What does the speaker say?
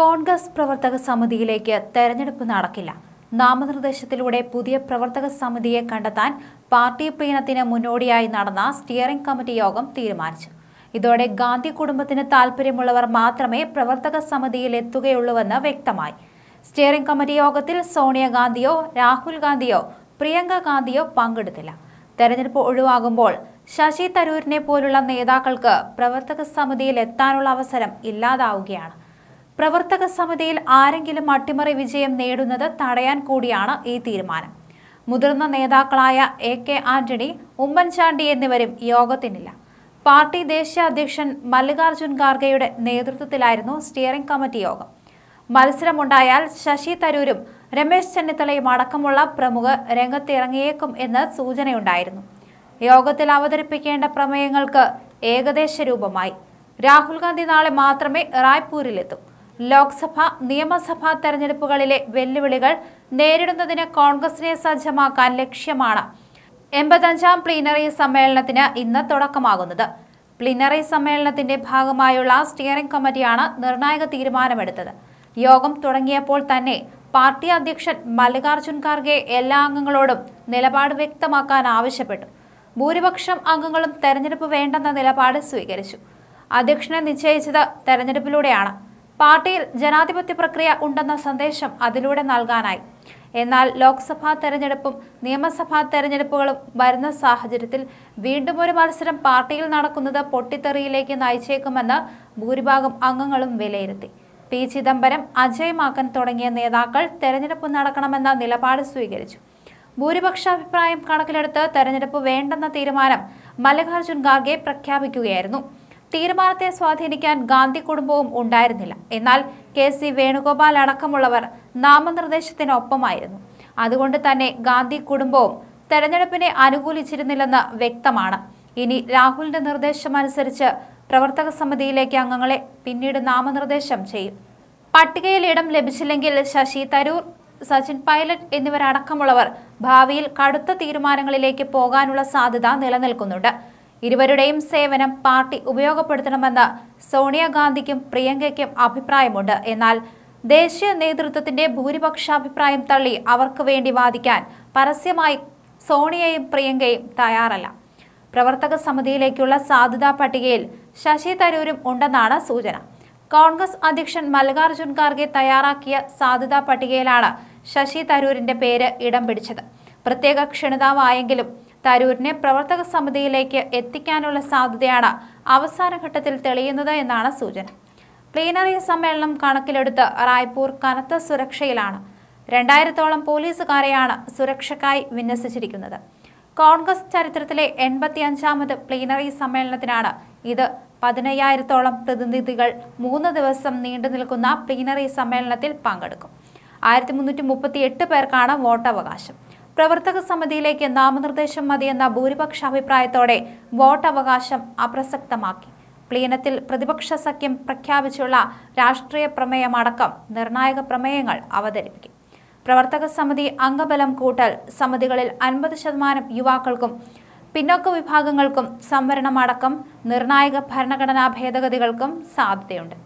കോൺഗ്രസ് പ്രവർത്തക സമിതിയിലേക്ക് തെരഞ്ഞെടുപ്പ് നടക്കില്ല നാമനിർദ്ദേശത്തിലൂടെ പുതിയ പ്രവർത്തക സമിതിയെ കണ്ടെത്താൻ പാർട്ടി പ്രീണത്തിന് മുന്നോടിയായി നടന്ന സ്റ്റിയറിംഗ് കമ്മിറ്റി യോഗം തീരുമാനിച്ചു ഇതോടെ ഗാന്ധി കുടുംബത്തിന് താൽപ്പര്യമുള്ളവർ മാത്രമേ പ്രവർത്തക സമിതിയിൽ എത്തുകയുള്ളൂവെന്ന് വ്യക്തമായി സ്റ്റിയറിംഗ് കമ്മിറ്റി യോഗത്തിൽ സോണിയാഗാന്ധിയോ രാഹുൽ ഗാന്ധിയോ പ്രിയങ്ക ഗാന്ധിയോ പങ്കെടുത്തില്ല തെരഞ്ഞെടുപ്പ് ഒഴിവാകുമ്പോൾ ശശി തരൂരിനെ പോലുള്ള നേതാക്കൾക്ക് പ്രവർത്തക സമിതിയിൽ എത്താനുള്ള അവസരം ഇല്ലാതാവുകയാണ് പ്രവർത്തക സമിതിയിൽ ആരെങ്കിലും അട്ടിമറി വിജയം നേടുന്നത് തടയാൻ കൂടിയാണ് ഈ തീരുമാനം മുതിർന്ന നേതാക്കളായ എ കെ ആന്റണി ഉമ്മൻചാണ്ടി എന്നിവരും യോഗത്തിനില്ല പാർട്ടി ദേശീയ അധ്യക്ഷൻ മല്ലികാർജുൻ ഖാർഗെയുടെ നേതൃത്വത്തിലായിരുന്നു സ്റ്റിയറിംഗ് കമ്മിറ്റി യോഗം മത്സരമുണ്ടായാൽ ശശി തരൂരും രമേശ് ചെന്നിത്തലയും അടക്കമുള്ള പ്രമുഖ രംഗത്തിറങ്ങിയേക്കും എന്ന് സൂചനയുണ്ടായിരുന്നു യോഗത്തിൽ അവതരിപ്പിക്കേണ്ട പ്രമേയങ്ങൾക്ക് ഏകദേശ രൂപമായി രാഹുൽ ഗാന്ധി നാളെ മാത്രമേ റായ്പൂരിലെത്തൂ ലോക്സഭ നിയമസഭാ തെരഞ്ഞെടുപ്പുകളിലെ വെല്ലുവിളികൾ നേരിടുന്നതിന് കോൺഗ്രസിനെ സജ്ജമാക്കാൻ ലക്ഷ്യമാണ് എൺപത്തഞ്ചാം പ്ലീനറി സമ്മേളനത്തിന് ഇന്ന് തുടക്കമാകുന്നത് പ്ലീനറി സമ്മേളനത്തിന്റെ ഭാഗമായുള്ള സ്റ്റിയറിംഗ് കമ്മിറ്റിയാണ് നിർണായക തീരുമാനമെടുത്തത് യോഗം തുടങ്ങിയപ്പോൾ തന്നെ പാർട്ടി അധ്യക്ഷൻ മല്ലികാർജ്ജുൻ ഖാർഗെ എല്ലാ അംഗങ്ങളോടും നിലപാട് വ്യക്തമാക്കാൻ ആവശ്യപ്പെട്ടു ഭൂരിപക്ഷം അംഗങ്ങളും തെരഞ്ഞെടുപ്പ് വേണ്ടെന്ന നിലപാട് സ്വീകരിച്ചു അധ്യക്ഷനെ നിശ്ചയിച്ചത് തെരഞ്ഞെടുപ്പിലൂടെയാണ് പാർട്ടിയിൽ ജനാധിപത്യ പ്രക്രിയ ഉണ്ടെന്ന സന്ദേശം അതിലൂടെ നൽകാനായി എന്നാൽ ലോക്സഭാ തെരഞ്ഞെടുപ്പും നിയമസഭാ തെരഞ്ഞെടുപ്പുകളും വരുന്ന സാഹചര്യത്തിൽ വീണ്ടും ഒരു മത്സരം പാർട്ടിയിൽ നടക്കുന്നത് പൊട്ടിത്തെറിയിലേക്ക് നയിച്ചേക്കുമെന്ന് ഭൂരിഭാഗം അംഗങ്ങളും വിലയിരുത്തി പി ചിദംബരം മാക്കൻ തുടങ്ങിയ നേതാക്കൾ തെരഞ്ഞെടുപ്പ് നടക്കണമെന്ന നിലപാട് സ്വീകരിച്ചു ഭൂരിപക്ഷ അഭിപ്രായം കണക്കിലെടുത്ത് തെരഞ്ഞെടുപ്പ് വേണ്ടെന്ന തീരുമാനം മല്ലികാർജ്ജുൻ ഖാർഗെ പ്രഖ്യാപിക്കുകയായിരുന്നു തീരുമാനത്തെ സ്വാധീനിക്കാൻ ഗാന്ധി കുടുംബവും ഉണ്ടായിരുന്നില്ല എന്നാൽ കെ സി വേണുഗോപാൽ അടക്കമുള്ളവർ നാമനിർദ്ദേശത്തിനൊപ്പമായിരുന്നു അതുകൊണ്ട് തന്നെ ഗാന്ധി കുടുംബവും തെരഞ്ഞെടുപ്പിനെ അനുകൂലിച്ചിരുന്നില്ലെന്ന് വ്യക്തമാണ് ഇനി രാഹുലിന്റെ നിർദ്ദേശമനുസരിച്ച് പ്രവർത്തക സമിതിയിലേക്ക് അംഗങ്ങളെ പിന്നീട് നാമനിർദ്ദേശം ചെയ്യും പട്ടികയിൽ ഇടം ലഭിച്ചില്ലെങ്കിൽ ശശി തരൂർ സച്ചിൻ പൈലറ്റ് എന്നിവരടക്കമുള്ളവർ ഭാവിയിൽ കടുത്ത തീരുമാനങ്ങളിലേക്ക് പോകാനുള്ള സാധ്യത നിലനിൽക്കുന്നുണ്ട് ഇരുവരുടെയും സേവനം പാർട്ടി ഉപയോഗപ്പെടുത്തണമെന്ന് സോണിയാഗാന്ധിക്കും പ്രിയങ്കയ്ക്കും അഭിപ്രായമുണ്ട് എന്നാൽ ദേശീയ നേതൃത്വത്തിന്റെ ഭൂരിപക്ഷാഭിപ്രായം തള്ളി അവർക്ക് വേണ്ടി വാദിക്കാൻ പരസ്യമായി സോണിയയും പ്രിയങ്കയും തയ്യാറല്ല പ്രവർത്തക സമിതിയിലേക്കുള്ള സാധ്യതാ പട്ടികയിൽ ശശി തരൂരും ഉണ്ടെന്നാണ് സൂചന കോൺഗ്രസ് അധ്യക്ഷൻ മല്ലികാർജുൻ ഖാർഗെ തയ്യാറാക്കിയ സാധ്യതാ പട്ടികയിലാണ് ശശി തരൂരിന്റെ പേര് ഇടം പിടിച്ചത് പ്രത്യേക ക്ഷണിതാവായെങ്കിലും തരൂരിനെ പ്രവർത്തക സമിതിയിലേക്ക് എത്തിക്കാനുള്ള സാധ്യതയാണ് ഘട്ടത്തിൽ തെളിയുന്നത് എന്നാണ് സൂചന പ്ലീനറി സമ്മേളനം കണക്കിലെടുത്ത് റായ്പൂർ കനത്ത സുരക്ഷയിലാണ് രണ്ടായിരത്തോളം പോലീസുകാരെയാണ് സുരക്ഷയ്ക്കായി വിന്യസിച്ചിരിക്കുന്നത് കോൺഗ്രസ് ചരിത്രത്തിലെ എൺപത്തിയഞ്ചാമത് പ്ലീനറി സമ്മേളനത്തിനാണ് ഇത് പതിനയ്യായിരത്തോളം പ്രതിനിധികൾ മൂന്ന് ദിവസം നീണ്ടു നിൽക്കുന്ന പ്ലീനറി സമ്മേളനത്തിൽ പങ്കെടുക്കും ആയിരത്തി മുന്നൂറ്റി മുപ്പത്തി എട്ട് പേർക്കാണ് വോട്ടവകാശം പ്രവർത്തക സമിതിയിലേക്ക് നാമനിർദ്ദേശം മതിയെന്ന ഭൂരിപക്ഷ അഭിപ്രായത്തോടെ വോട്ട് അവകാശം അപ്രസക്തമാക്കി പ്ലീനത്തിൽ പ്രതിപക്ഷ സഖ്യം പ്രഖ്യാപിച്ചുള്ള രാഷ്ട്രീയ പ്രമേയമടക്കം നിർണായക പ്രമേയങ്ങൾ അവതരിപ്പിക്കും പ്രവർത്തക സമിതി അംഗബലം കൂട്ടൽ സമിതികളിൽ അൻപത് ശതമാനം യുവാക്കൾക്കും പിന്നോക്ക വിഭാഗങ്ങൾക്കും സംവരണമടക്കം നിർണായക ഭരണഘടനാ ഭേദഗതികൾക്കും സാധ്യതയുണ്ട്